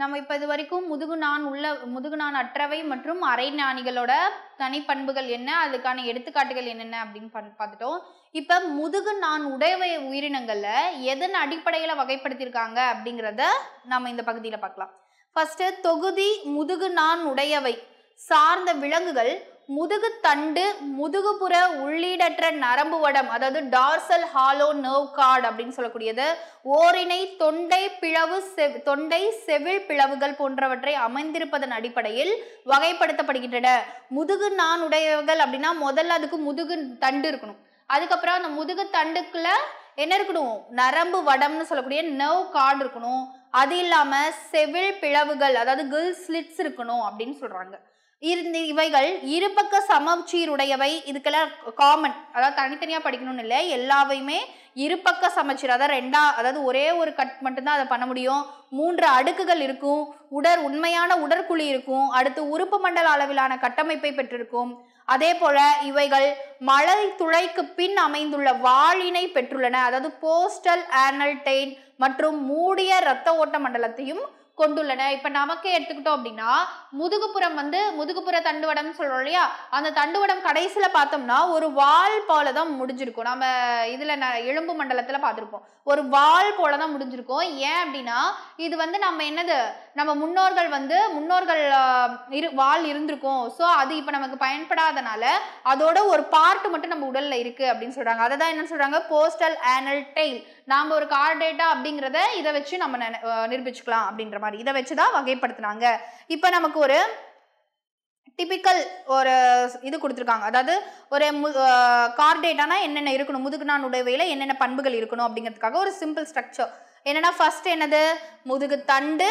நம்ம இப்போ இது வரைக்கும் முதுகு நான் உள்ள முதுகு நான் அற்றவை மற்றும் அரை நாணிகளோட தனிப்பண்புகள் என்ன அதுக்கான எடுத்துக்காட்டுகள் என்னென்ன அப்படின்னு பார்த்துட்டோம் இப்போ முதுகு நான் உடையவை உயிரினங்களில் எதன் அடிப்படையில் வகைப்படுத்தியிருக்காங்க அப்படிங்கிறத நம்ம இந்த பகுதியில் பார்க்கலாம் ஃபர்ஸ்ட் தொகுதி முதுகு நான் உடையவை சார்ந்த விலங்குகள் முதுகுத்தண்டு முதுகுப்புற உள்ளீடற்ற நரம்பு வடம் அதாவது டார்சல் ஹாலோ நர்வ் கார்டு அப்படின்னு சொல்லக்கூடியது ஓரினை தொண்டை பிளவு செவ் தொண்டை செவில் பிளவுகள் போன்றவற்றை அமைந்திருப்பதன் அடிப்படையில் வகைப்படுத்தப்படுகின்றன முதுகு நான் உடையவர்கள் அப்படின்னா முதல்ல அதுக்கு முதுகு தண்டு இருக்கணும் அதுக்கப்புறம் அந்த முதுகு தண்டுக்குள்ள என்ன இருக்கணும் நரம்பு வடம்னு சொல்லக்கூடிய நர்வ் கார்டு இருக்கணும் அது இல்லாமல் செவில் பிளவுகள் அதாவது கில் ஸ்லிட்ஸ் இருக்கணும் அப்படின்னு சொல்கிறாங்க இருந்து இவைகள் இருபக்க சமச்சீருடையவை இதுக்கெல்லாம் காமன் அதாவது தனித்தனியாக படிக்கணும்னு இல்லை எல்லாவையுமே இருபக்க சமச்சீர் அதாவது ரெண்டா அதாவது ஒரே ஒரு கட் மட்டும்தான் அதை பண்ண முடியும் மூன்று அடுக்குகள் இருக்கும் உடற் உண்மையான உடற்குழி இருக்கும் அடுத்து உறுப்பு மண்டல அளவிலான கட்டமைப்பை பெற்றிருக்கும் அதே போல இவைகள் மழை துளைக்கு பின் அமைந்துள்ள வாளினை பெற்றுள்ளன அதாவது போஸ்டல் ஆனல்டைன் மற்றும் மூடிய இரத்த ஓட்ட மண்டலத்தையும் கொண்டுள்ளன இப்ப நமக்கே எடுத்துக்கிட்டோம் அப்படின்னா முதுகுப்புறம் வந்து முதுகுப்புற தண்டுவடம்னு சொல்றோம் இல்லையா அந்த தண்டுவடம் கடைசியில பார்த்தோம்னா ஒரு வால் போலதான் தான் முடிஞ்சிருக்கும் நம்ம இதுல எலும்பு மண்டலத்துல பார்த்துருப்போம் ஒரு வால் போலதான் தான் முடிஞ்சிருக்கும் ஏன் அப்படின்னா இது வந்து நம்ம என்னது நம்ம முன்னோர்கள் வந்து முன்னோர்கள் இரு வால் இருந்திருக்கும் ஸோ அது இப்போ நமக்கு பயன்படாதனால அதோட ஒரு பார்ட் மட்டும் நம்ம உடல்ல இருக்கு அப்படின்னு சொல்றாங்க அதை தான் என்ன சொல்றாங்க போஸ்டல் ஆனல் டெய்ல் நாம ஒரு கார்டேட்டா அப்படிங்கிறத இதை வச்சு நம்ம நிரூபிச்சுக்கலாம் அப்படின்ற மாதிரி இதை வச்சு தான் இப்ப இப்போ நமக்கு ஒரு டிபிக்கல் ஒரு இது கொடுத்துருக்காங்க அதாவது ஒரு கார்டேட்டானா என்னென்ன இருக்கணும் நான் உடைவையில் என்னென்ன பண்புகள் இருக்கணும் அப்படிங்கிறதுக்காக ஒரு சிம்பிள் ஸ்ட்ரக்சர் என்னென்னா ஃபர்ஸ்ட் என்னது முதுகு தண்டு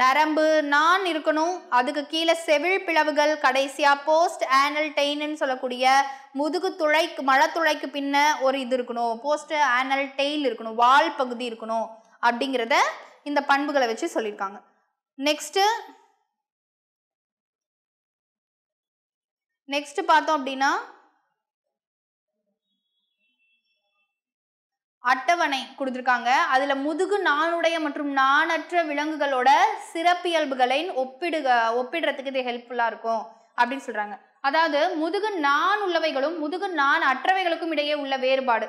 நரம்பு நான் இருக்கணும் அதுக்கு கீழே செவில் பிளவுகள் கடைசியாக போஸ்ட் ஆனல் டெயின்னு சொல்லக்கூடிய முதுகு துளைக்கு துளைக்கு பின்ன ஒரு இது இருக்கணும் போஸ்ட் ஆனல் டெயில் இருக்கணும் வால் பகுதி இருக்கணும் அப்படிங்கிறத இந்த பண்புகளை வச்சு சொல்லியிருக்காங்க நெக்ஸ்ட்டு நெக்ஸ்ட் பார்த்தோம் அப்படின்னா அட்டவணை கொடுத்துருக்காங்க அதில் முதுகு நானுடைய மற்றும் நானற்ற விலங்குகளோட சிறப்பியல்புகளை ஒப்பிடுக ஒப்பிடுறதுக்கு இது ஹெல்ப்ஃபுல்லாக இருக்கும் அப்படின்னு சொல்கிறாங்க அதாவது முதுகு நான் உள்ளவைகளும் முதுகு நான் அற்றவைகளுக்கும் இடையே உள்ள வேறுபாடு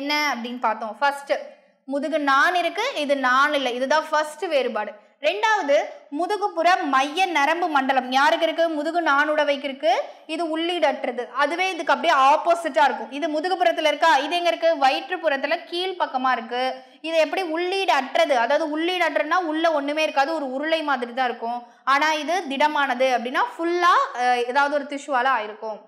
என்ன அப்படின்னு பார்த்தோம் ஃபர்ஸ்ட் முதுகு நான் இருக்கு இது நான் இல்லை இதுதான் ஃபர்ஸ்ட் வேறுபாடு ரெண்டாவது முதுகுப்புற மைய நரம்பு மண்டலம் யாருக்கு இருக்கு முதுகு நானுடவைக்கு இருக்கு இது உள்ளீடற்றது அதுவே இதுக்கு அப்படியே ஆப்போசிட்டா இருக்கும் இது முதுகுப்புறத்துல இருக்கா இது எங்க இருக்கு வயிற்றுப்புறத்துல கீழ் பக்கமா இருக்கு இது எப்படி உள்ளீடு அற்றது அதாவது உள்ளீடு அற்றதுனா உள்ள ஒண்ணுமே இருக்காது ஒரு உருளை மாதிரி தான் இருக்கும் ஆனா இது திடமானது அப்படின்னா ஃபுல்லா ஏதாவது ஒரு திஷுவால ஆயிருக்கும்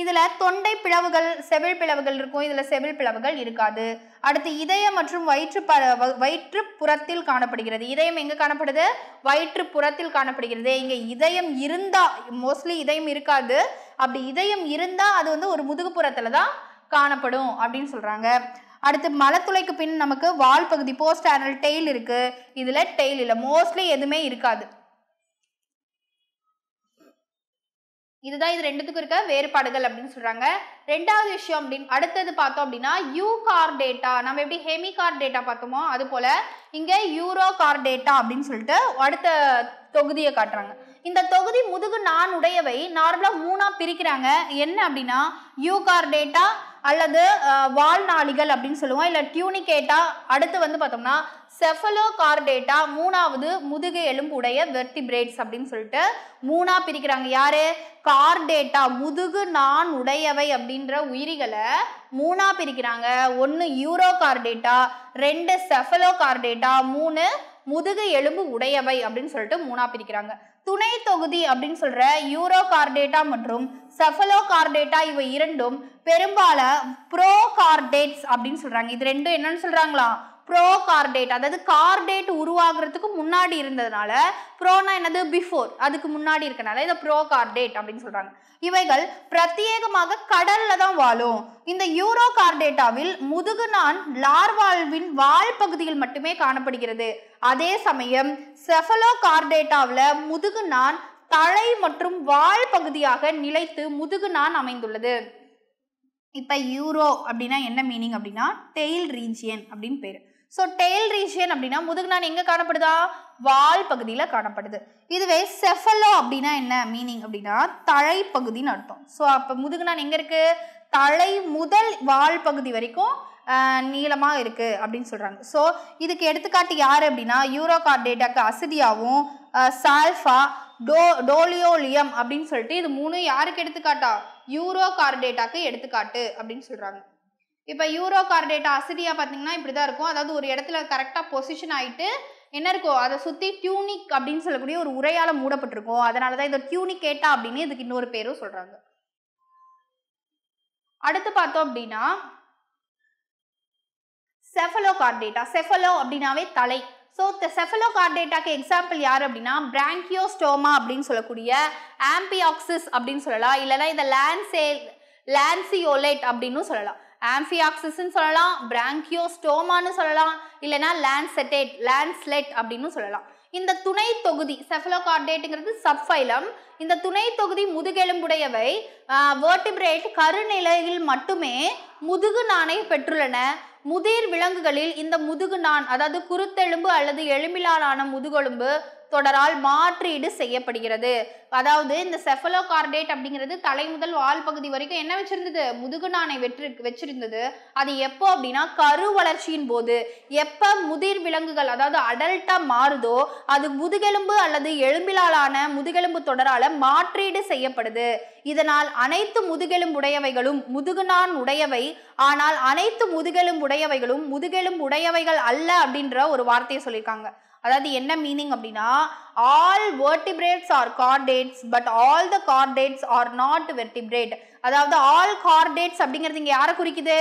இதில் தொண்டை பிளவுகள் செவில் பிளவுகள் இருக்கும் இதில் செவில் பிளவுகள் இருக்காது அடுத்து இதயம் மற்றும் வயிற்று ப வயிற்று புறத்தில் காணப்படுகிறது இதயம் எங்கே காணப்படுது வயிற்று புறத்தில் காணப்படுகிறது இங்கே இதயம் இருந்தால் மோஸ்ட்லி இதயம் இருக்காது அப்படி இதயம் இருந்தால் அது வந்து ஒரு முதுகுப்புறத்தில் தான் காணப்படும் அப்படின்னு சொல்கிறாங்க அடுத்து மலத்துளைக்கு பின் நமக்கு வால் பகுதி போஸ்ட் ஆனல் டெய்ல் இருக்குது இதில் டெய்ல் இல்லை மோஸ்ட்லி எதுவுமே இருக்காது இதுதான் இது ரெண்டுத்துக்கும் இருக்க வேறுபாடுகள் அப்படின்னு சொல்றாங்க ரெண்டாவது விஷயம் அப்படின்னு அடுத்தது பார்த்தோம் அப்படின்னா யூ கார் டேட்டா நம்ம எப்படி ஹெமி கார் டேட்டா பார்த்தோமோ அது போல இங்க யூரோ கார் டேட்டா அப்படின்னு சொல்லிட்டு அடுத்த தொகுதியை காட்டுறாங்க இந்த தொகுதி முதுகு நான் உடையவை நார்மலாக மூணாக பிரிக்கிறாங்க என்ன அப்படின்னா யூ கார் டேட்டா அல்லது வாழ்நாளிகள் அப்படின்னு சொல்லுவோம் இல்லை டியூனிகேட்டா அடுத்து வந்து பார்த்தோம்னா செஃபலோ கார்டேட்டா மூணாவது முதுகு எலும்புடைய வெர்டிபிரேட்ஸ் அப்படின்னு சொல்லிட்டு மூணா பிரிக்கிறாங்க யாரு கார்டேட்டா முதுகு நான் உடையவை அப்படின்ற உயிரிகளை மூணா பிரிக்கிறாங்க ஒன்று யூரோ கார்டேட்டா ரெண்டு செஃபலோ கார்டேட்டா மூணு முதுகு எலும்பு உடையவை அப்படின்னு சொல்லிட்டு மூணா பிரிக்கிறாங்க துணை தொகுதி அப்படின்னு சொல்கிற யூரோ கார்டேட்டா மற்றும் செஃபலோ கார்டேட்டா இவை இரண்டும் பெரும்பால ப்ரோ கார்டேட்ஸ் அப்படின்னு சொல்கிறாங்க இது ரெண்டும் என்னன்னு சொல்கிறாங்களா ப்ரோ கார்டேட் அதாவது கார்டேட் உருவாகிறதுக்கு முன்னாடி இருந்ததுனால ப்ரோனா என்னது பிஃபோர் அதுக்கு முன்னாடி இருக்கனால இதை ப்ரோ கார்டேட் அப்படின்னு சொல்கிறாங்க இவைகள் பிரத்யேகமாக கடலில் தான் வாழும் இந்த யூரோ கார்டேட்டாவில் முதுகு நான் லார்வாழ்வின் வால் பகுதியில் மட்டுமே காணப்படுகிறது அதே சமயம் செஃபலோ கார்டேட்டாவில் முதுகு நான் தலை மற்றும் வால் பகுதியாக நிலைத்து முதுகு நான் அமைந்துள்ளது இப்போ யூரோ அப்படின்னா என்ன மீனிங் அப்படின்னா டெய்ல் ரீஜியன் அப்படின்னு பேர் ஸோ டெய்ல் ரீஷியன் அப்படின்னா முதுகுநான் எங்கே காணப்படுதா வால் பகுதியில் காணப்படுது இதுவே செஃபலோ அப்படின்னா என்ன மீனிங் அப்படின்னா தழை பகுதின்னு அர்த்தம் ஸோ அப்போ முதுகுநான் எங்கே இருக்குது தலை முதல் வால் பகுதி வரைக்கும் நீளமாக இருக்குது அப்படின்னு சொல்கிறாங்க ஸோ இதுக்கு எடுத்துக்காட்டு யார் அப்படின்னா யூரோகார்டேட்டாக்கு அசதியாகவும் சால்ஃபா டோ டோலியோலியம் அப்படின்னு சொல்லிட்டு இது மூணு யாருக்கு எடுத்துக்காட்டா யூரோ கார்டேட்டாக்கு எடுத்துக்காட்டு அப்படின்னு சொல்கிறாங்க இப்போ யூரோ கார்டேட் அசிடியா பார்த்தீங்கன்னா இப்படி தான் இருக்கும் அதாவது ஒரு இடத்துல கரெக்டாக பொசிஷன் ஆகிட்டு என்ன இருக்கோ அதை சுற்றி டியூனிக் அப்படின்னு சொல்லக்கூடிய ஒரு உரையால் மூடப்பட்டிருக்கும் அதனால தான் இந்த டியூனிகேட்டா அப்படின்னு இதுக்கு இன்னொரு பேரும் சொல்கிறாங்க அடுத்து பார்த்தோம் அப்படின்னா செஃபலோ கார்டேட்டா செஃபலோ அப்படின்னாவே தலை ஸோ இந்த செஃபலோ கார்டேட்டாக்கு எக்ஸாம்பிள் யார் அப்படின்னா பிராங்கியோ ஸ்டோமா அப்படின்னு சொல்லக்கூடிய ஆம்பியாக்சிஸ் அப்படின்னு சொல்லலாம் இல்லைனா இந்த லேன்சே லேன்சியோலேட் அப்படின்னு சொல்லலாம் ஆம்ஃபியாக்சிஸ்ன்னு சொல்லலாம் பிராங்கியோ ஸ்டோமான்னு சொல்லலாம் இல்லைனா லேண்ட்செட்டேட் லேண்ட்ஸ்லெட் அப்படின்னு சொல்லலாம் இந்த துணை தொகுதி செஃபலோகார்டேட்டுங்கிறது சப்ஃபைலம் இந்த துணை தொகுதி முதுகெலும்புடையவை வேர்டிபிரேட் கருநிலையில் மட்டுமே முதுகு நாணை பெற்றுள்ளன முதிர் விலங்குகளில் இந்த முதுகு நான் அதாவது குருத்தெலும்பு அல்லது எலும்பிலாலான முதுகெலும்பு தொடரால் மாற்றீடு செய்யப்படுகிறது அதாவது இந்த செஃபலோ கார்டேட் அப்படிங்கிறது தலை முதல் வால் பகுதி வரைக்கும் என்ன வச்சிருந்தது முதுகு நாணை வெற்றி வச்சிருந்தது அது எப்போ அப்படின்னா கரு வளர்ச்சியின் போது எப்போ முதிர் விலங்குகள் அதாவது அடல்ட்டாக மாறுதோ அது முதுகெலும்பு அல்லது எலும்பிலாலான முதுகெலும்பு தொடரால் மாற்றீடு செய்யப்படுது இதனால் அனைத்து முதுகெலும்புடையவைகளும் முதுகுநான் உடையவை ஆனால் அனைத்து முதுகெலும்புடையவைகளும் முதுகெலும்புடையவைகள் அல்ல அப்படின்ற ஒரு வார்த்தையை சொல்லியிருக்காங்க அதாவது என்ன மீனிங் அப்படின்னா all vertebrates are chordates but all the chordates are not vertebrate அதாவது ஆல் கார்டேட்ஸ் அப்படிங்கிறது இங்கே யாரை குறிக்குது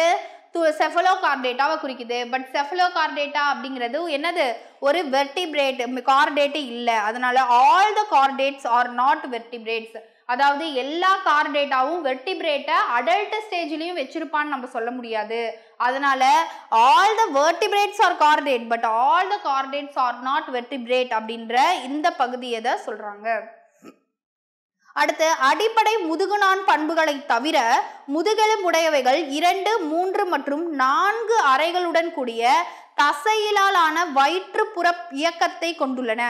செஃபலோ கார்டேட்டாவை குறிக்குது பட் செஃபலோ கார்டேட்டா அப்படிங்கிறது என்னது ஒரு வெர்டிபிரேட் கார்டேட்டு இல்லை அதனால all the chordates are not vertebrates அதாவது எல்லா கார் டேட்டாவும் வெர்டிபிரேட்டை அடல்ட் ஸ்டேஜ்லையும் வச்சிருப்பான்னு நம்ம சொல்ல முடியாது அதனால all the vertebrates are chordate but all the chordates are not vertebrate அப்படின்ற இந்த பகுதியை தான் சொல்றாங்க அடுத்து அடிப்படை முதுகுநான் பண்புகளை தவிர முதுகெலும்புடையவைகள் இரண்டு மூன்று மற்றும் நான்கு அறைகளுடன் கூடிய தசையிலாலான வயிற்றுப்புற இயக்கத்தை கொண்டுள்ளன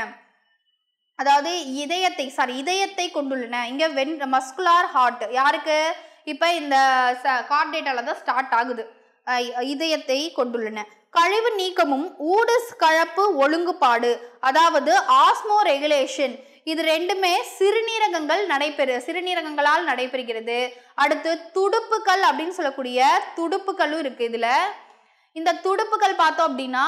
அதாவது இதயத்தை சாரி இதயத்தை கொண்டுள்ளன இங்கே வென் மஸ்குலார் ஹார்ட் யாருக்கு இப்போ இந்த கார்டேட்டால தான் ஸ்டார்ட் ஆகுது இதயத்தை கொண்டுள்ளன கழிவு நீக்கமும் ஊடு கழப்பு ஒழுங்குபாடு அதாவது ஆஸ்மோ ரெகுலேஷன் இது ரெண்டுமே சிறுநீரகங்கள் நடைபெறு சிறுநீரகங்களால் நடைபெறுகிறது அடுத்து துடுப்புகள் அப்படின்னு சொல்லக்கூடிய துடுப்புகளும் இருக்குது இதில் இந்த துடுப்புகள் பார்த்தோம் அப்படின்னா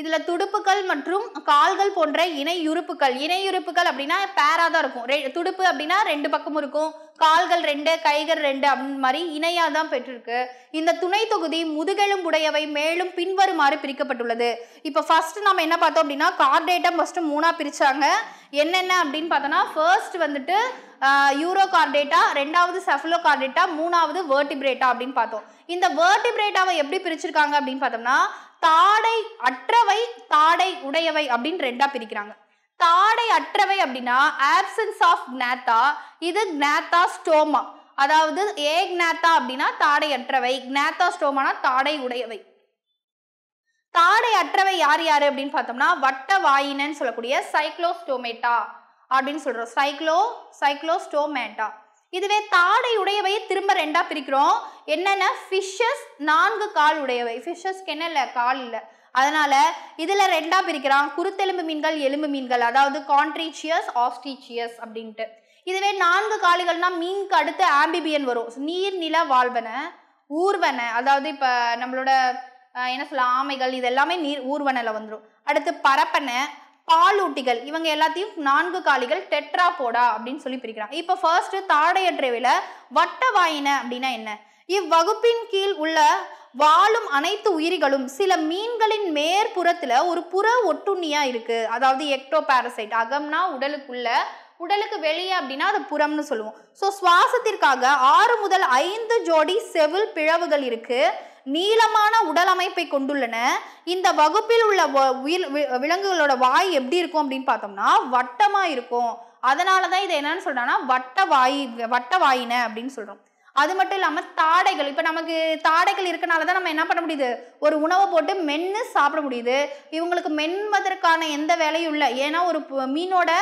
இதுல துடுப்புகள் மற்றும் கால்கள் போன்ற இணையுறுப்புகள் இணையுறுப்புகள் அப்படின்னா பேரா தான் இருக்கும் துடுப்பு அப்படின்னா ரெண்டு பக்கமும் இருக்கும் கால்கள் ரெண்டு கைகள் ரெண்டு அப்படின்னு மாதிரி இணையா தான் பெற்றிருக்கு இந்த துணை தொகுதி முதுகெலும் உடையவை மேலும் பின்வருமாறு பிரிக்கப்பட்டுள்ளது இப்போ ஃபர்ஸ்ட் நம்ம என்ன பார்த்தோம் அப்படின்னா கார்டேட்டம் ஃபர்ஸ்ட் மூணா பிரிச்சாங்க என்னென்ன அப்படின்னு பார்த்தோன்னா ஃபர்ஸ்ட் வந்துட்டு யூரோ கார்டேட்டா ரெண்டாவது செஃபலோ கார்டேட்டா மூணாவது வேர்டிபிரேட்டா அப்படின்னு பார்த்தோம் இந்த வேர்டிபிரேட்டாவை எப்படி பிரிச்சிருக்காங்க அப்படின்னு பார்த்தோம்னா தாடை அற்றவை தாடை உடையவை அப்படின்னு ரெண்டா பிரிக்கிறாங்க தாடை அற்றவை அப்படின்னா ஆப்சன்ஸ் ஆஃப் க்னாத்தா இது க்னாத்தா ஸ்டோமா அதாவது ஏ க்னாத்தா அப்படின்னா தாடை அற்றவை க்னாத்தா ஸ்டோமானா தாடை உடையவை தாடை அற்றவை யார் யார் அப்படின்னு பார்த்தோம்னா வட்ட வாயினன்னு சொல்லக்கூடிய சைக்ளோஸ்டோமேட்டா அப்படின்னு சொல்கிறோம் சைக்ளோ சைக்ளோஸ்டோமேட்டா இதுவே தாடை உடையவை திரும்ப ரெண்டாக பிரிக்கிறோம் என்னென்ன ஃபிஷ்ஷஸ் நான்கு கால் உடையவை ஃபிஷ்ஷஸ்க்கு என்ன இல்லை கால் இல்லை அதனால இதில் ரெண்டாக பிரிக்கிறான் குருத்தெலும்பு மீன்கள் எலும்பு மீன்கள் அதாவது கான்ட்ரீச்சியஸ் ஆஸ்ட்ரீச்சியஸ் அப்படின்ட்டு இதுவே நான்கு காலிகள்னா மீனுக்கு அடுத்து ஆம்பிபியன் வரும் நீர்நில வாழ்வன ஊர்வன அதாவது இப்போ நம்மளோட என்ன சொல்ல ஆமைகள் இது எல்லாமே நீர் ஊர்வனல வந்துடும் அடுத்து பரப்பனை பாலூட்டிகள் இவங்க எல்லாத்தையும் நான்கு காலிகள் டெட்ரா போடா அப்படின்னு சொல்லி பிரிக்கிறாங்க இப்போ ஃபர்ஸ்ட் தாடையற்றவையில் வட்டவாயின அப்படின்னா என்ன இவ்வகுப்பின் கீழ் உள்ள வாழும் அனைத்து உயிரிகளும் சில மீன்களின் மேற்புறத்தில் ஒரு புற ஒட்டுண்ணியா இருக்கு அதாவது எக்டோ பாரசைட் அகம்னா உடலுக்குள்ள உடலுக்கு வெளியே அப்படின்னா அது புறம்னு சொல்லுவோம் ஸோ சுவாசத்திற்காக ஆறு முதல் ஐந்து ஜோடி செவில் பிழவுகள் இருக்குது நீளமான உடல் அமைப்பை கொண்டுள்ளன இந்த வகுப்பில் உள்ள உயிர் விலங்குகளோட வாய் எப்படி இருக்கும் அப்படின்னு பார்த்தோம்னா வட்டமாக இருக்கும் அதனாலதான் தான் இதை என்னன்னு சொல்கிறாங்கன்னா வட்ட வாய் வட்ட வாயின அப்படின்னு சொல்கிறோம் அது மட்டும் இல்லாமல் தாடைகள் இப்போ நமக்கு தாடைகள் இருக்கனாலதான் தான் நம்ம என்ன பண்ண முடியுது ஒரு உணவை போட்டு மென்று சாப்பிட முடியுது இவங்களுக்கு மென்வதற்கான எந்த வேலையும் இல்லை ஏன்னா ஒரு மீனோட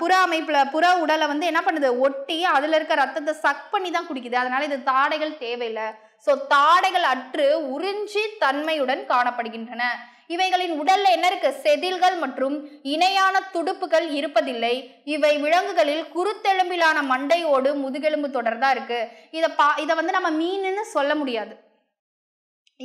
புற அமைப்பில் புற உடலை வந்து என்ன பண்ணுது ஒட்டி அதில் இருக்க ரத்தத்தை சக் பண்ணி தான் குடிக்குது அதனால் இது தாடைகள் தேவையில்லை ஸோ தாடைகள் அற்று உறிஞ்சி தன்மையுடன் காணப்படுகின்றன இவைகளின் உடல்ல என்ன இருக்கு செதில்கள் மற்றும் இணையான துடுப்புகள் இருப்பதில்லை இவை விலங்குகளில் குருத்தெலும்பிலான மண்டையோடு முதுகெலும்பு தொடர்தான் இருக்கு இதை பா இதை வந்து நம்ம மீனுன்னு சொல்ல முடியாது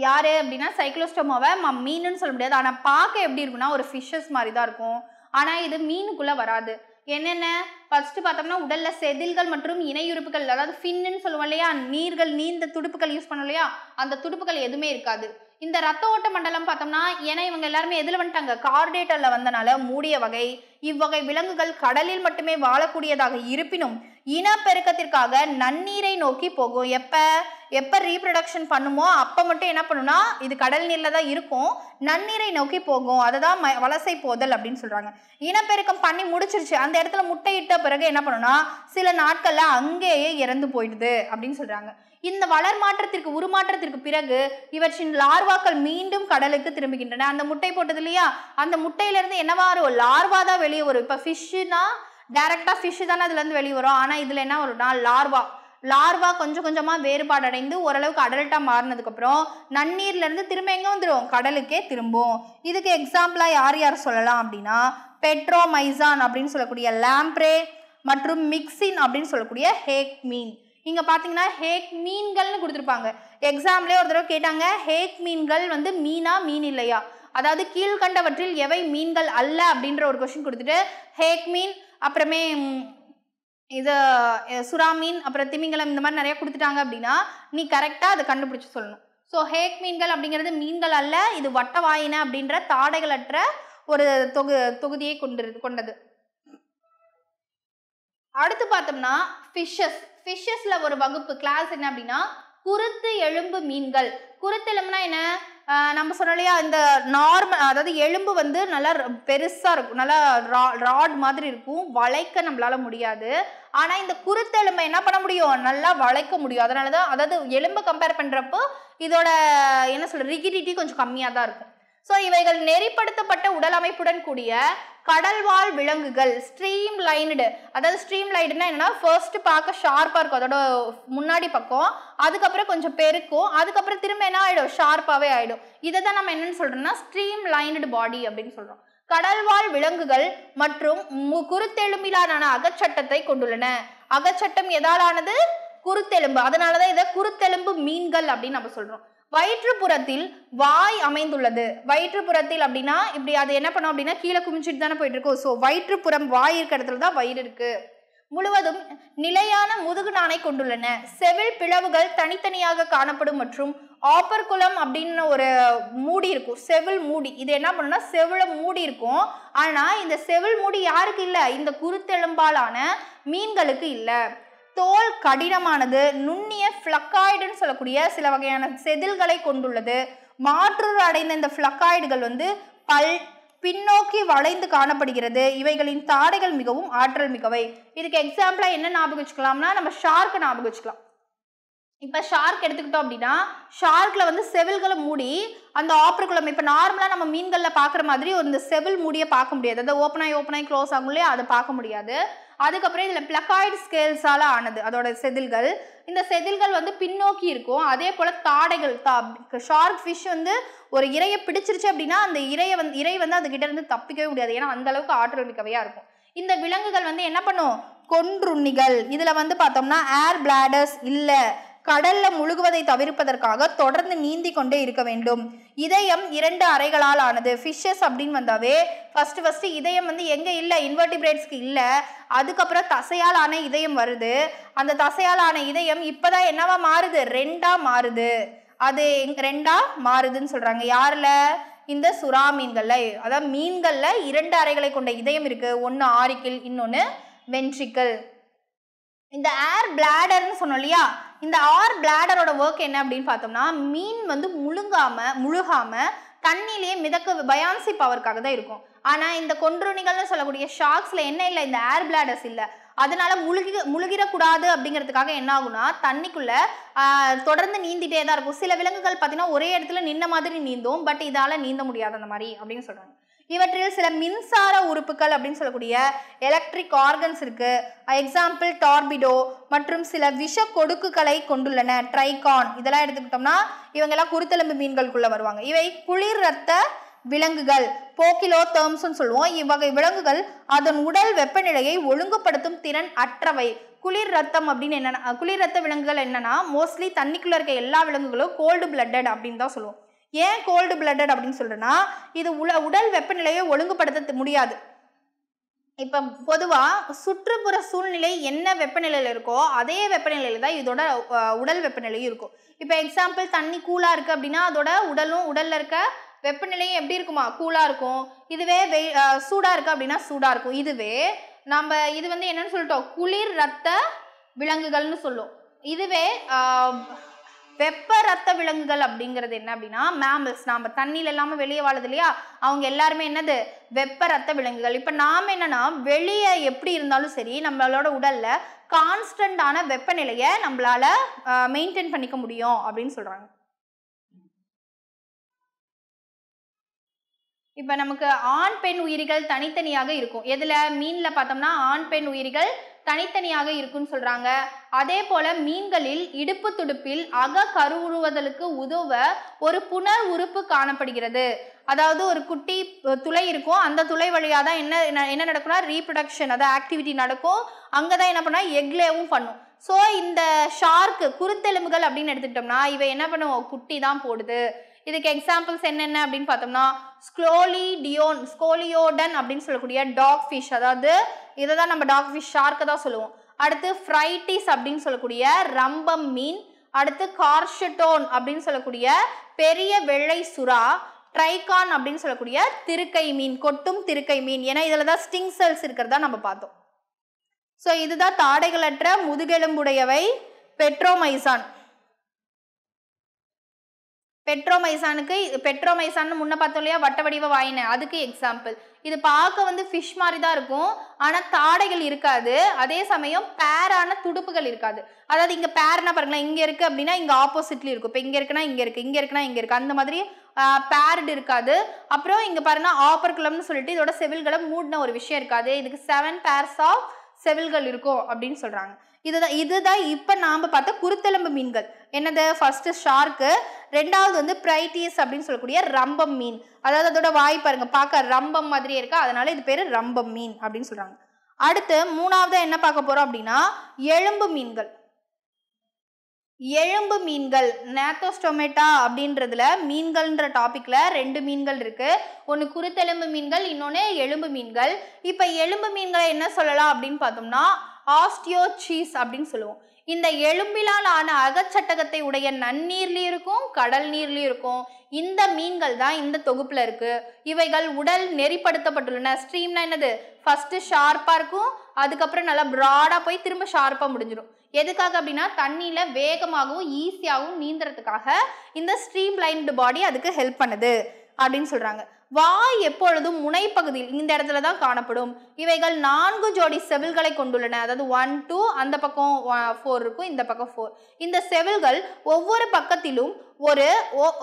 யாரு அப்படின்னா சைக்ளோஸ்டோமாவை மீனுன்னு சொல்ல முடியாது ஆனால் பார்க்க எப்படி இருக்குன்னா ஒரு ஃபிஷ்ஷஸ் மாதிரி தான் இருக்கும் ஆனால் இது மீனுக்குள்ளே வராது என்னென்ன ஃபஸ்ட்டு பார்த்தோம்னா உடலில் செதில்கள் மற்றும் இணையுறுப்புகள் அதாவது ஃபின்னு சொல்லுவோம் இல்லையா நீர்கள் நீந்த துடுப்புகள் யூஸ் பண்ணோம் இல்லையா அந்த துடுப்புகள் எதுவுமே இருக்காது இந்த ரத்த ஓட்ட மண்டலம் பார்த்தோம்னா ஏன்னா இவங்க எல்லாருமே எதில் வந்துட்டாங்க கார்டேட்டரில் வந்தனால மூடிய வகை இவ்வகை விலங்குகள் கடலில் மட்டுமே வாழக்கூடியதாக இருப்பினும் இனப்பெருக்கத்திற்காக நன்னீரை நோக்கி போகும் எப்போ எப்போ ரீப்ரொடக்ஷன் பண்ணுமோ அப்போ மட்டும் என்ன பண்ணுன்னா இது கடல் நீரில் தான் இருக்கும் நன்னீரை நோக்கி போகும் அதை தான் வலசை போதல் அப்படின்னு சொல்கிறாங்க இனப்பெருக்கம் பண்ணி முடிச்சிருச்சு அந்த இடத்துல முட்டையிட்ட பிறகு என்ன பண்ணுன்னா சில நாட்களில் அங்கேயே இறந்து போயிடுது அப்படின்னு சொல்கிறாங்க இந்த வளர் மாற்றத்திற்கு உருமாற்றத்திற்கு பிறகு இவற்றின் லார்வாக்கள் மீண்டும் கடலுக்கு திரும்புகின்றன அந்த முட்டை போட்டது இல்லையா அந்த முட்டையிலேருந்து என்னவா வரும் லார்வா தான் வெளியே வரும் இப்போ ஃபிஷ்ஷுனா டைரெக்டாக ஃபிஷ் தானே அதுலேருந்து வெளியே வரும் ஆனால் இதில் என்ன வரும்னா லார்வா லார்வா கொஞ்சம் கொஞ்சமாக வேறுபாடு அடைந்து ஓரளவுக்கு அடல்ட்டாக மாறினதுக்கப்புறம் நன்னீர்லேருந்து திரும்ப எங்கே வந்துடும் கடலுக்கே திரும்பும் இதுக்கு எக்ஸாம்பிளாக யார் யார் சொல்லலாம் அப்படின்னா பெட்ரோமைசான் அப்படின்னு சொல்லக்கூடிய லாம்ப்ரே மற்றும் மிக்சின் அப்படின்னு சொல்லக்கூடிய ஹேக் மீன் இங்கே பார்த்தீங்கன்னா ஹேக் மீன்கள்னு கொடுத்துருப்பாங்க எக்ஸாம்லேயே ஒரு தடவை கேட்டாங்க ஹேக் மீன்கள் வந்து மீனா மீன் இல்லையா அதாவது கீழ்கண்டவற்றில் எவை மீன்கள் அல்ல அப்படின்ற ஒரு கொஷின் கொடுத்துட்டு ஹேக் மீன் அப்புறமே இது சுறா மீன் அப்புறம் திமிங்கலம் இந்த மாதிரி நிறைய கொடுத்துட்டாங்க அப்படின்னா நீ கரெக்டாக அதை கண்டுபிடிச்சி சொல்லணும் ஸோ ஹேக் மீன்கள் அப்படிங்கிறது மீன்கள் அல்ல இது வட்டவாயின அப்படின்ற தாடைகளற்ற ஒரு தொகு தொகுதியை கொண்டு கொண்டது அடுத்து பார்த்தோம்னா ஃபிஷ்ஷஸ் ஃபிஷ்ஷஸில் ஒரு வகுப்பு கிளாஸ் என்ன அப்படின்னா குருத்து எலும்பு மீன்கள் குருத்து எலும்புனா என்ன நம்ம சொன்னோம் இல்லையா இந்த நார்மல் அதாவது எலும்பு வந்து நல்லா பெருசாக இருக்கும் நல்லா ரா ராட் மாதிரி இருக்கும் வளைக்க நம்மளால முடியாது ஆனால் இந்த குருத்து எலும்பு என்ன பண்ண முடியும் நல்லா வளைக்க முடியும் அதனாலதான் தான் அதாவது எலும்பை கம்பேர் பண்ணுறப்போ இதோட என்ன சொல்ற ரிகிடிட்டி கொஞ்சம் கம்மியாக தான் இருக்கும் ஸோ இவைகள் நெறிப்படுத்தப்பட்ட உடல் அமைப்புடன் கூடிய கடல்வாழ் விலங்குகள் ஸ்ட்ரீம் லைனடு அதாவது ஸ்ட்ரீம் லைடுனா என்னன்னா ஃபர்ஸ்ட் பார்க்க ஷார்ப்பாக இருக்கும் அதோட முன்னாடி பக்கம் அதுக்கப்புறம் கொஞ்சம் பெருக்கும் அதுக்கப்புறம் திரும்ப என்ன ஆகிடும் ஷார்ப்பாகவே ஆகிடும் இதை தான் நம்ம என்னன்னு சொல்கிறோம்னா ஸ்ட்ரீம் லைனடு பாடி அப்படின்னு சொல்கிறோம் கடல்வாழ் விலங்குகள் மற்றும் குருத்தெலும்பிலான அகச்சட்டத்தை கொண்டுள்ளன அகச்சட்டம் எதாலானது குருத்தெலும்பு அதனாலதான் தான் இதை குருத்தெலும்பு மீன்கள் அப்படின்னு நம்ம சொல்கிறோம் வயிற்றுப்புறத்தில் வாய் அமைந்துள்ளது வயிற்றுப்புறத்தில் அப்படின்னா இப்படி அது என்ன பண்ணோம் அப்படின்னா கீழே குமிச்சிட்டு தானே போயிட்டு இருக்கும் ஸோ வயிற்றுப்புறம் வாய் இருக்கிற இடத்துல தான் வயிறு இருக்கு முழுவதும் நிலையான முதுகு நாணை கொண்டுள்ளன செவில் பிளவுகள் தனித்தனியாக காணப்படும் மற்றும் ஆப்பர் குளம் அப்படின்னு ஒரு மூடி இருக்கும் செவில் மூடி இது என்ன பண்ணுன்னா செவில மூடி இருக்கும் ஆனால் இந்த செவில் மூடி யாருக்கு இல்லை இந்த குருத்தெலும்பாலான மீன்களுக்கு இல்லை தோல் கடினமானது நுண்ணிய ஃப்ளக்காய்டுன்னு சொல்லக்கூடிய சில வகையான செதில்களை கொண்டுள்ளது மாற்று அடைந்த இந்த ஃப்ளக்காய்டுகள் வந்து பல் பின்னோக்கி வளைந்து காணப்படுகிறது இவைகளின் தாடைகள் மிகவும் ஆற்றல் மிகவை இதுக்கு எக்ஸாம்பிளா என்ன ஞாபகம் வச்சுக்கலாம்னா நம்ம ஷார்க் ஞாபகம் வச்சுக்கலாம் இப்போ ஷார்க் எடுத்துக்கிட்டோம் அப்படின்னா ஷார்க்கில் வந்து செவில்களை மூடி அந்த ஆப்பருக்குள்ளே இப்போ நார்மலாக நம்ம மீன்களில் பார்க்குற மாதிரி ஒரு இந்த செவில் மூடியை பார்க்க முடியாது அதை ஓப்பன் ஆகி ஓப்பன் ஆகி க்ளோஸ் ஆகும் இல்லையா அதை பார்க்க முடியாது அதுக்கப்புறம் இதில் பிளக்காய்டு ஸ்கேல்ஸால் ஆனது அதோட செதில்கள் இந்த செதில்கள் வந்து பின்னோக்கி இருக்கும் அதே போல் தாடைகள் தா ஷார்க் ஃபிஷ் வந்து ஒரு இறையை பிடிச்சிருச்சு அப்படின்னா அந்த இறையை வந்து இறை வந்து அதுக்கிட்ட இருந்து தப்பிக்கவே முடியாது ஏன்னா அந்தளவுக்கு ஆற்றல் மிக்கவையாக இருக்கும் இந்த விலங்குகள் வந்து என்ன பண்ணும் கொன்றுண்ணிகள் இதில் வந்து பார்த்தோம்னா ஏர் பிளாடர்ஸ் இல்லை கடல்ல முழுகுவதை தவிர்ப்பதற்காக தொடர்ந்து நீந்தி கொண்டே இருக்க வேண்டும் இதயம் இரண்டு அறைகளால் ஆனது ஃபிஷ்ஷஸ் அப்படின்னு வந்தாவே ஃபர்ஸ்ட் ஃபர்ஸ்ட் இதயம் வந்து எங்க இல்லை இன்வெர்டிபிரேட்ஸ்க்கு இல்லை அதுக்கப்புறம் தசையால் ஆன இதயம் வருது அந்த தசையால் ஆன இதயம் இப்பதான் என்னவா மாறுது ரெண்டா மாறுது அது ரெண்டா மாறுதுன்னு சொல்றாங்க யாருல இந்த சுறா மீன்கள்ல அதாவது மீன்கள்ல இரண்டு அறைகளை கொண்ட இதயம் இருக்கு ஒன்று ஆரிக்கில் இன்னொன்று வென்ட்ரிக்கல் இந்த ஏர் பிளாடர்னு சொன்னோம் இல்லையா இந்த ஆர் பிளாடரோட ஒர்க் என்ன அப்படின்னு பார்த்தோம்னா மீன் வந்து முழுங்காம முழுகாம தண்ணிலேயே மிதக்க பயான்சி பவருக்காக தான் இருக்கும் ஆனால் இந்த கொன்றுணிகள்னு சொல்லக்கூடிய ஷாக்ஸில் என்ன இல்லை இந்த ஏர் பிளாடர்ஸ் இல்லை அதனால முழுகி முழுகிடக்கூடாது அப்படிங்கிறதுக்காக என்ன ஆகும்னா தண்ணிக்குள்ள தொடர்ந்து நீந்திட்டே தான் இருக்கும் சில விலங்குகள் பார்த்தீங்கன்னா ஒரே இடத்துல நின்ன மாதிரி நீந்தும் பட் இதால் நீந்த முடியாது அந்த மாதிரி அப்படின்னு சொல்கிறாங்க இவற்றில் சில மின்சார உறுப்புகள் அப்படின்னு சொல்லக்கூடிய எலக்ட்ரிக் ஆர்கன்ஸ் இருக்கு எக்ஸாம்பிள் டார்பிடோ மற்றும் சில விஷ கொடுக்குகளை கொண்டுள்ளன ட்ரைகான் இதெல்லாம் எடுத்துக்கிட்டோம்னா இவங்கெல்லாம் குருத்தெலும்பு மீன்களுக்குள்ள வருவாங்க இவை குளிர் ரத்த விலங்குகள் போக்கிலோ தேர்ம்ஸ்னு சொல்லுவோம் இவ்வகை விலங்குகள் அதன் உடல் வெப்பநிலையை ஒழுங்குபடுத்தும் திறன் அற்றவை குளிர் ரத்தம் அப்படின்னு என்னென்னா குளிர் ரத்த விலங்குகள் என்னன்னா மோஸ்ட்லி தண்ணிக்குள்ளே இருக்க எல்லா விலங்குகளும் கோல்டு பிளட்டட் அப்படின்னு தான் சொல்லுவோம் ஏன் கோல்டு பிளட்டட் அப்படின்னு சொல்கிறேன்னா இது உல உடல் வெப்பநிலையை ஒழுங்குபடுத்த முடியாது இப்போ பொதுவாக சுற்றுப்புற சூழ்நிலை என்ன வெப்பநிலையில் இருக்கோ அதே வெப்பநிலையில் தான் இதோட உடல் வெப்பநிலையும் இருக்கும் இப்போ எக்ஸாம்பிள் தண்ணி கூலாக இருக்குது அப்படின்னா அதோட உடலும் உடலில் இருக்க வெப்பநிலையும் எப்படி இருக்குமா கூலாக இருக்கும் இதுவே வெ சூடாக இருக்குது அப்படின்னா சூடாக இருக்கும் இதுவே நம்ம இது வந்து என்னன்னு சொல்லிட்டோம் குளிர் ரத்த விலங்குகள்னு சொல்லும் இதுவே வெப்ப ரத்த விலங்குகள் அப்படிங்கிறது என்ன அப்படின்னா மேமல்ஸ் நாம் தண்ணியில் இல்லாமல் வெளியே வாழது இல்லையா அவங்க எல்லாருமே என்னது வெப்ப ரத்த விலங்குகள் இப்போ நாம் என்னன்னா வெளியே எப்படி இருந்தாலும் சரி நம்மளோட உடலில் கான்ஸ்டன்டான வெப்பநிலையை நம்மளால மெயின்டைன் பண்ணிக்க முடியும் அப்படின்னு சொல்கிறாங்க இப்போ நமக்கு ஆண் பெண் உயிரிகள் தனித்தனியாக இருக்கும் எதில் மீனில் பார்த்தோம்னா ஆண் பெண் உயிரிகள் தனித்தனியாக இருக்குன்னு சொல்கிறாங்க அதே போல் மீன்களில் இடுப்பு துடுப்பில் அக கருவுறுவதற்கு உதவ ஒரு புனர் உறுப்பு காணப்படுகிறது அதாவது ஒரு குட்டி துளை இருக்கும் அந்த துளை வழியாக தான் என்ன என்ன நடக்கும்னா ரீப்ரொடக்ஷன் அதாவது ஆக்டிவிட்டி நடக்கும் அங்கே தான் என்ன பண்ணால் எக்லேவும் பண்ணும் ஸோ இந்த ஷார்க்கு குருத்தெலும்புகள் அப்படின்னு எடுத்துக்கிட்டோம்னா இவை என்ன பண்ணுவோம் குட்டி தான் போடுது இதுக்கு எக்ஸாம்பிள்ஸ் என்னென்ன அப்படின்னு பார்த்தோம்னா ஸ்க்ளோலி டியோன் ஸ்கோலியோடன் அப்படின்னு சொல்லக்கூடிய டாக் ஃபிஷ் அதாவது இதை தான் நம்ம டாக் ஃபிஷ் ஷார்க்கை தான் சொல்லுவோம் அடுத்து ஃப்ரைட்டிஸ் அப்படின்னு சொல்லக்கூடிய ரம்பம் மீன் அடுத்து கார்ஷட்டோன் அப்படின்னு சொல்லக்கூடிய பெரிய வெள்ளை சுறா ட்ரைகான் அப்படின்னு சொல்லக்கூடிய திருக்கை மீன் கொட்டும் திருக்கை மீன் ஏன்னா இதில் தான் ஸ்டிங் செல்ஸ் இருக்கிறதா நம்ம பார்த்தோம் ஸோ இதுதான் தாடைகளற்ற முதுகெலும்புடையவை பெட்ரோமைசான் பெட்ரோமைசானுக்கு பெட்ரோமைசான்னு முன்ன பார்த்தோம் இல்லையா வட்ட வடிவ வாயின அதுக்கு எக்ஸாம்பிள் இது பார்க்க வந்து ஃபிஷ் மாதிரி தான் இருக்கும் ஆனால் தாடைகள் இருக்காது அதே சமயம் பேரான துடுப்புகள் இருக்காது அதாவது இங்கே பேர்னா பாருங்களேன் இங்கே இருக்குது அப்படின்னா இங்கே ஆப்போசிட்லேயும் இருக்கும் இப்போ இங்கே இருக்குன்னா இங்கே இருக்குது இங்கே இருக்குன்னா இங்கே இருக்குது அந்த மாதிரி பேர்டு இருக்காது அப்புறம் இங்கே பாருன்னா குளம்னு சொல்லிட்டு இதோட செவில்களை மூடின ஒரு விஷயம் இருக்காது இதுக்கு செவன் பேர்ஸ் ஆஃப் செவில்கள் இருக்கும் அப்படின்னு சொல்கிறாங்க இதுதான் இதுதான் இப்போ நாம் பார்த்த குருத்தெலும்பு மீன்கள் என்னது ஃபர்ஸ்ட் ஷார்க்கு ரெண்டாவது வந்து பிரைட்டிஸ் அப்படின்னு சொல்லக்கூடிய ரம்பம் மீன் அதாவது அதோட வாய் பாருங்க பார்க்க ரம்பம் மாதிரி இருக்கா அதனால இது பேர் ரம்பம் மீன் அப்படின்னு சொல்கிறாங்க அடுத்து மூணாவது என்ன பார்க்க போகிறோம் அப்படின்னா எலும்பு மீன்கள் எலும்பு மீன்கள் நேத்தோஸ்டொமேட்டா அப்படின்றதுல மீன்கள்ன்ற டாப்பிக்கில் ரெண்டு மீன்கள் இருக்குது ஒன்று குருத்தெலும்பு மீன்கள் இன்னொன்று எலும்பு மீன்கள் இப்போ எலும்பு மீன்களை என்ன சொல்லலாம் அப்படின்னு பார்த்தோம்னா ஆஸ்டியோச்சீஸ் அப்படின்னு சொல்லுவோம் இந்த எலும்பிலால் ஆன அகச்சட்டகத்தை உடைய நன்னீர்லேயும் இருக்கும் கடல் நீர்லேயும் இருக்கும் இந்த மீன்கள் தான் இந்த தொகுப்பில் இருக்குது இவைகள் உடல் நெறிப்படுத்தப்பட்டுள்ளன ஸ்ட்ரீம்னா என்னது ஃபஸ்ட்டு ஷார்ப்பாக இருக்கும் அதுக்கப்புறம் நல்லா ப்ராடாக போய் திரும்ப ஷார்ப்பாக முடிஞ்சிடும் எதுக்காக அப்படின்னா தண்ணியில் வேகமாகவும் ஈஸியாகவும் நீந்துறதுக்காக இந்த ஸ்ட்ரீம் லைன்டு பாடி அதுக்கு ஹெல்ப் பண்ணுது அப்படின்னு சொல்றாங்க வாய் எப்பொழுதும் முனைப்பகுதியில் இந்த இடத்துல தான் காணப்படும் இவைகள் நான்கு ஜோடி செவில்களை கொண்டுள்ளன அதாவது ஒன் டூ அந்த பக்கம் ஃபோர் இருக்கும் இந்த பக்கம் ஃபோர் இந்த செவில்கள் ஒவ்வொரு பக்கத்திலும் ஒரு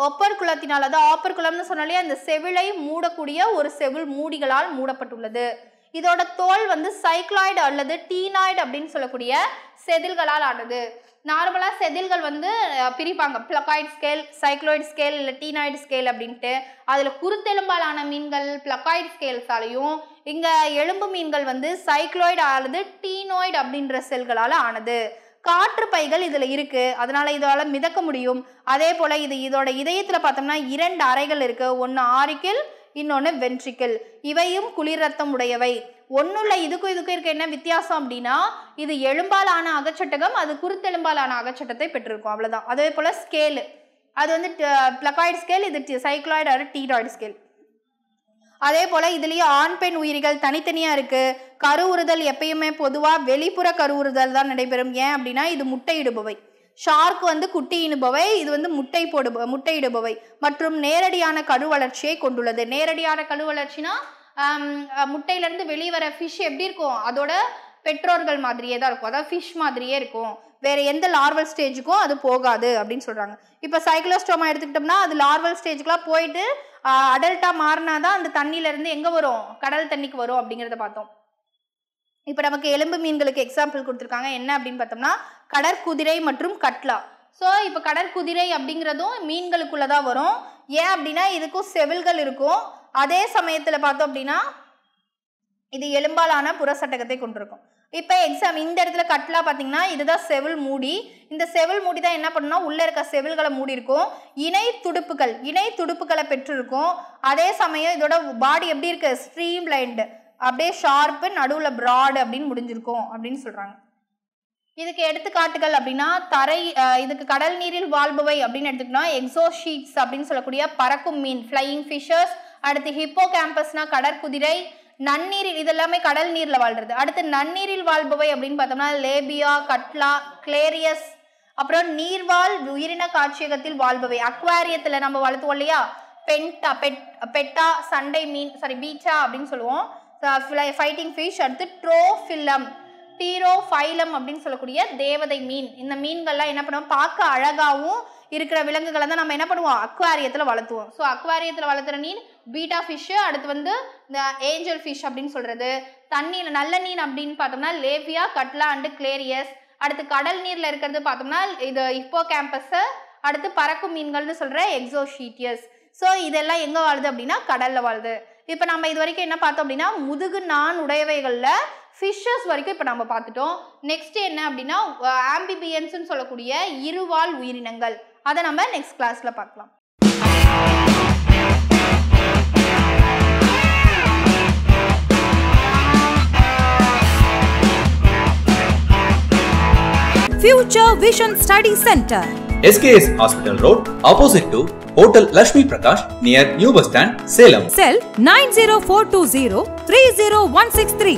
ஒப்பர் குளத்தினால் அதாவது ஆப்பர் குளம்னு சொன்னாலே அந்த செவிலை மூடக்கூடிய ஒரு செவில் மூடிகளால் மூடப்பட்டுள்ளது இதோட தோல் வந்து சைக்ளாய்டு அல்லது டீனாய்டு அப்படின்னு சொல்லக்கூடிய செதில்களால் ஆனது நார்மலாக செதில்கள் வந்து பிரிப்பாங்க பிளக்காய்டு ஸ்கேல் சைக்ளோய்டு ஸ்கேல் இல்லை டீனாய்டு ஸ்கேல் அப்படின்ட்டு அதில் குருத்தெலும்பாலான மீன்கள் பிளக்காய்டு ஸ்கேல்ஸாலையும் இங்கே எலும்பு மீன்கள் வந்து சைக்ளோய்டு ஆனது டீனோய்டு அப்படின்ற செல்களால் ஆனது காற்று பைகள் இதில் இருக்குது அதனால் இதால் மிதக்க முடியும் அதே போல் இது இதோட இதயத்தில் பார்த்தோம்னா இரண்டு அறைகள் இருக்குது ஒன்று ஆரிக்கில் இன்னொன்று வென்ட்ரிக்கல் இவையும் குளிர் ரத்தம் உடையவை ஒன்றுள்ள இதுக்கும் இதுக்கும் இருக்க என்ன வித்தியாசம் அப்படின்னா இது எலும்பாலான அகச்சட்டகம் அது குருத்தெலும்பாலான அகச்சட்டத்தை பெற்றிருக்கும் அவ்வளோதான் அதே போல் ஸ்கேலு அது வந்து பிளக்காய்டு ஸ்கேல் இது சைக்ளாய்டு அது டீராய்டு ஸ்கேல் அதே போல் இதுலேயே ஆண் பெண் உயிரிகள் தனித்தனியாக இருக்குது கரு உறுதல் எப்பயுமே பொதுவாக வெளிப்புற கரு உறுதல் தான் நடைபெறும் ஏன் அப்படின்னா இது முட்டையிடுபவை ஷார்க் வந்து இனுபவை இது வந்து முட்டை போடு முட்டையிடுபவை மற்றும் நேரடியான கரு வளர்ச்சியை கொண்டுள்ளது நேரடியான கரு வளர்ச்சினா முட்டையிலேருந்து வெளிவர ஃபிஷ் எப்படி இருக்கும் அதோட பெற்றோர்கள் மாதிரியே தான் இருக்கும் அதாவது ஃபிஷ் மாதிரியே இருக்கும் வேற எந்த லார்வல் ஸ்டேஜுக்கும் அது போகாது அப்படின்னு சொல்கிறாங்க இப்போ சைக்ளோஸ்டோமா எடுத்துக்கிட்டோம்னா அது லார்வல் ஸ்டேஜுக்குலாம் போயிட்டு அடல்ட்டாக மாறினா தான் அந்த தண்ணியிலேருந்து எங்கே வரும் கடல் தண்ணிக்கு வரும் அப்படிங்கிறத பார்த்தோம் இப்போ நமக்கு எலும்பு மீன்களுக்கு எக்ஸாம்பிள் கொடுத்துருக்காங்க என்ன அப்படின்னு பார்த்தோம்னா கடற்குதிரை மற்றும் கட்லா ஸோ இப்போ கடற்குதிரை அப்படிங்கிறதும் மீன்களுக்குள்ளே தான் வரும் ஏன் அப்படின்னா இதுக்கும் செவில்கள் இருக்கும் அதே சமயத்தில் பார்த்தோம் அப்படின்னா இது எலும்பாலான புறசட்டகத்தை கொண்டிருக்கும் இப்போ எக்ஸாம் இந்த இடத்துல கட்லா பார்த்தீங்கன்னா இதுதான் செவில் மூடி இந்த செவில் மூடி தான் என்ன பண்ணணும் உள்ளே இருக்க செவில்களை மூடி இருக்கும் இணை துடுப்புகள் இணை துடுப்புகளை பெற்றிருக்கும் அதே சமயம் இதோட பாடி எப்படி இருக்கு ஸ்ட்ரீம் லைன்டு அப்படியே ஷார்ப்பு நடுவில் ப்ராடு அப்படின்னு முடிஞ்சிருக்கும் அப்படின்னு சொல்கிறாங்க இதுக்கு எடுத்துக்காட்டுகள் அப்படின்னா தரை இதுக்கு கடல் நீரில் வாழ்பவை அப்படின்னு எடுத்துக்கிட்டோம்னா எக்ஸோஷீட்ஸ் அப்படின்னு சொல்லக்கூடிய பறக்கும் மீன் ஃப்ளையிங் ஃபிஷர்ஸ் அடுத்து ஹிப்போ கேம்பஸ்னா கடற்குதிரை நன்னீரில் இதெல்லாமே கடல் நீரில் வாழ்றது அடுத்து நன்னீரில் வாழ்பவை அப்படின்னு பார்த்தோம்னா லேபியா கட்லா கிளேரியஸ் அப்புறம் நீர்வாழ் உயிரின காட்சியகத்தில் வாழ்பவை அக்வாரியத்தில் நம்ம வளர்த்துவோம் இல்லையா பென்டா பெட் பெட்டா சண்டை மீன் சாரி பீச்சா அப்படின்னு சொல்லுவோம் ஃபைட்டிங் ஃபிஷ் அடுத்து ட்ரோஃபிலம் டீரோஃபைலம் அப்படின்னு சொல்லக்கூடிய தேவதை மீன் இந்த மீன்கள்லாம் என்ன பண்ணுவோம் பார்க்க அழகாகவும் இருக்கிற விலங்குகளை தான் நம்ம என்ன பண்ணுவோம் அக்வாரியத்தில் வளர்த்துவோம் ஸோ அக்வாரியத்தில் வளர்த்துற மீன் பீட்டா ஃபிஷ்ஷு அடுத்து வந்து இந்த ஏஞ்சல் ஃபிஷ் அப்படின்னு சொல்கிறது தண்ணியில் நல்ல மீன் அப்படின்னு பார்த்தோம்னா லேபியா கட்லா அண்டு கிளேரியஸ் அடுத்து கடல் நீரில் இருக்கிறது பார்த்தோம்னா இது இப்போ கேம்பஸ்ஸு அடுத்து பறக்கும் மீன்கள்னு சொல்கிற எக்ஸோஷீட்டியஸ் ஸோ இதெல்லாம் எங்கே வாழுது அப்படின்னா கடலில் வாழுது இப்போ நம்ம இது வரைக்கும் என்ன பார்த்தோம் அப்படின்னா முதுகு நான் உடையவைகளில் ஃபிஷஸ் வரைக்கும் இப்போ நம்ம பார்த்துட்டோம் நெக்ஸ்ட் என்ன அப்படின்னா ஆம்பிபியன்ஸ்னு சொல்லக்கூடிய இருவாழ் உயிரினங்கள் அதை நம்ம நெக்ஸ்ட் கிளாஸில் பார்க்கலாம் SKS Hospital Road, opposite to Hotel Lashmi Prakash, near New Bus Stand, Salem. Cell 90420 30163.